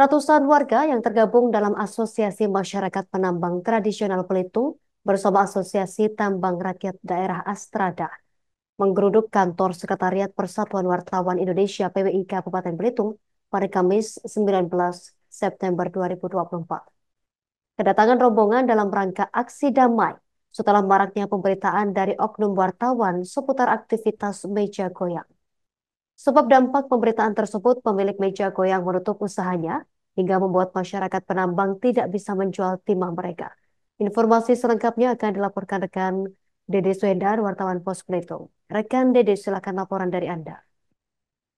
Ratusan warga yang tergabung dalam Asosiasi Masyarakat Penambang Tradisional Pelitung bersama Asosiasi Tambang Rakyat Daerah Astrada menggeruduk kantor Sekretariat Persatuan Wartawan Indonesia PWI Kabupaten Belitung pada Kamis 19 September 2024. Kedatangan rombongan dalam rangka aksi damai setelah maraknya pemberitaan dari oknum wartawan seputar aktivitas meja goyang. Sebab dampak pemberitaan tersebut, pemilik meja goyang menutup usahanya hingga membuat masyarakat penambang tidak bisa menjual timah mereka. Informasi selengkapnya akan dilaporkan rekan Dede Suhendar, wartawan Pos Belitung. Rekan Dede, silakan laporan dari Anda.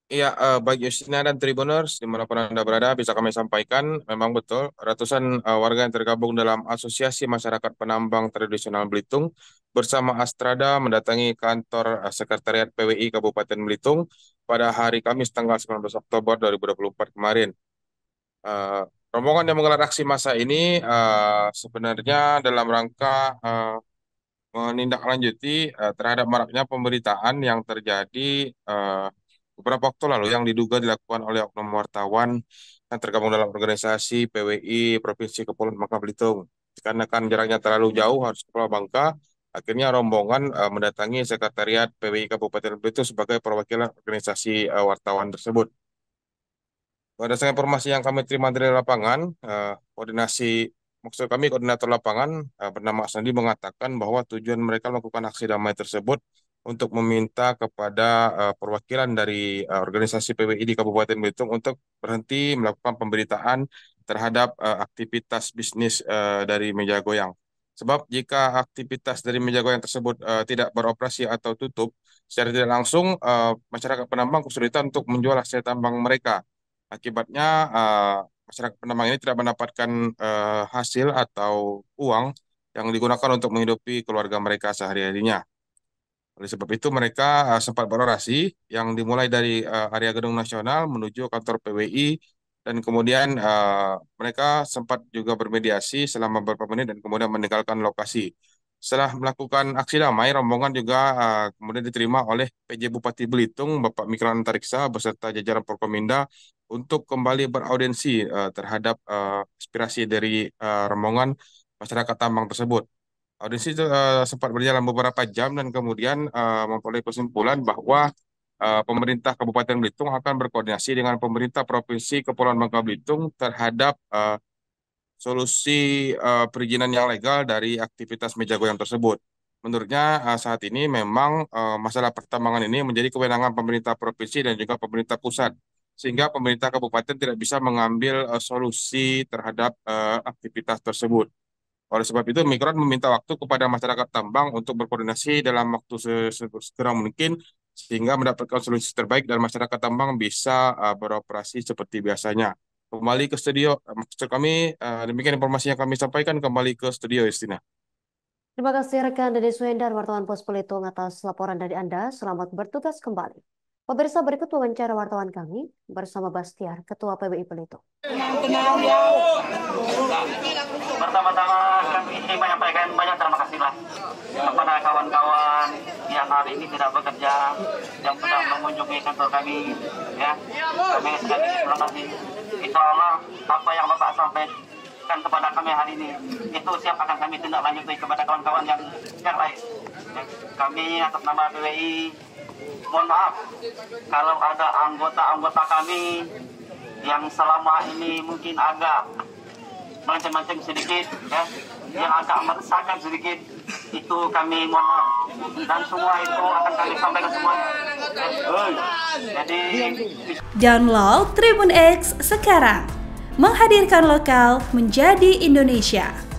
Iya, uh, baik Yusina dan Tribuners, dimanapun Anda berada, bisa kami sampaikan, memang betul, ratusan uh, warga yang tergabung dalam Asosiasi Masyarakat Penambang Tradisional Belitung bersama Astrada mendatangi kantor uh, Sekretariat PWI Kabupaten Belitung pada hari Kamis tanggal 19 Oktober 2024 kemarin. Uh, rombongan yang menggelar aksi massa ini uh, sebenarnya dalam rangka uh, menindaklanjuti uh, terhadap maraknya pemberitaan yang terjadi uh, beberapa waktu lalu yang diduga dilakukan oleh oknum wartawan yang tergabung dalam organisasi PWI Provinsi Kepulauan Bangka Belitung. Dikarenakan jaraknya terlalu jauh harus ke Pulau Bangka, Akhirnya rombongan uh, mendatangi sekretariat PWI Kabupaten Belitung sebagai perwakilan organisasi uh, wartawan tersebut. Berdasarkan informasi yang kami terima dari lapangan, uh, koordinasi maksud kami koordinator lapangan uh, bernama Asnadi mengatakan bahwa tujuan mereka melakukan aksi damai tersebut untuk meminta kepada uh, perwakilan dari uh, organisasi PWI di Kabupaten Belitung untuk berhenti melakukan pemberitaan terhadap uh, aktivitas bisnis uh, dari meja goyang. Sebab jika aktivitas dari meja goyang tersebut uh, tidak beroperasi atau tutup, secara tidak langsung uh, masyarakat penambang kesulitan untuk menjual hasil tambang mereka. Akibatnya uh, masyarakat penambang ini tidak mendapatkan uh, hasil atau uang yang digunakan untuk menghidupi keluarga mereka sehari-harinya. Oleh sebab itu mereka uh, sempat berorasi yang dimulai dari uh, area Gedung Nasional menuju kantor PWI dan kemudian uh, mereka sempat juga bermediasi selama beberapa menit dan kemudian meninggalkan lokasi. Setelah melakukan aksi damai, rombongan juga uh, kemudian diterima oleh PJ Bupati Belitung, Bapak Mikran Tariksa, beserta jajaran Porkominda untuk kembali beraudensi uh, eh, terhadap uh, aspirasi dari uh, rombongan masyarakat Tambang tersebut. Audensi uh, sempat berjalan beberapa jam dan kemudian uh, memperoleh kesimpulan bahwa Eh, pemerintah Kabupaten Belitung akan berkoordinasi dengan pemerintah Provinsi Kepulauan Bangka Belitung terhadap uh, solusi uh, perizinan yang legal dari aktivitas meja goyang tersebut. Menurutnya uh, saat ini memang uh, masalah pertambangan ini menjadi kewenangan pemerintah provinsi dan juga pemerintah pusat, sehingga pemerintah kabupaten tidak bisa mengambil uh, solusi terhadap uh, aktivitas tersebut. Oleh sebab itu, Mikron meminta waktu kepada masyarakat tambang untuk berkoordinasi dalam waktu segera mungkin sehingga mendapatkan solusi terbaik dan masyarakat tambang bisa uh, beroperasi seperti biasanya. Kembali ke studio, eh, maksud kami uh, demikian informasi yang kami sampaikan kembali ke studio Istina. Terima kasih rekan Dede Suhendar, wartawan Pos Pelitung atas laporan dari Anda. Selamat bertugas kembali. Pemirsa berikut wawancara wartawan kami bersama Bastiar, Ketua PBI Pelitung. Pertama-tama lah kepada kawan-kawan yang hari ini tidak bekerja yang sudah mengunjungi kantor kami ya kami sekali terima kasih Insya Allah apa yang Bapak sampaikan kepada kami hari ini itu siap akan kami tindak lanjuti kepada kawan-kawan yang yang lain ya, kami atas nama BWI mohon maaf kalau ada anggota-anggota kami yang selama ini mungkin agak macam-macam sedikit ya yang agak meresahkan sedikit itu kami mohon maaf dan semua itu akan kami sampaikan semuanya. Jadi download Tribun X sekarang menghadirkan lokal menjadi Indonesia.